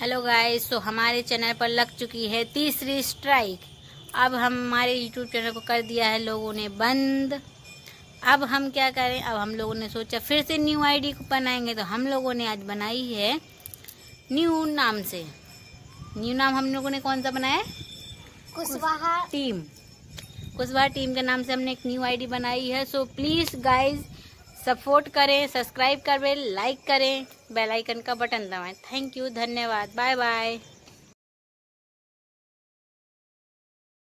hello guys तो हमारे channel पर लग चुकी है तीसरी स्ट्राइक अब हमारे यूट्यूब चैनल को कर दिया है लोगों ने बंद अब हम क्या करें अब हम लोगों ने सोचा फिर से न्यू आईडी को बनाएंगे तो हम लोगों ने आज बनाई है न्यू नाम से न्यू नाम हम लोगों ने कौन सा बनाया कुशवाहा टीम कुशवाहा टीम के नाम से हमने एक न्यू आई बनाई है सो प्लीज़ गाइज़ सपोर्ट करें सब्सक्राइब करें लाइक करें बेल आइकन का बटन दबाएं थैंक यू धन्यवाद बाय बाय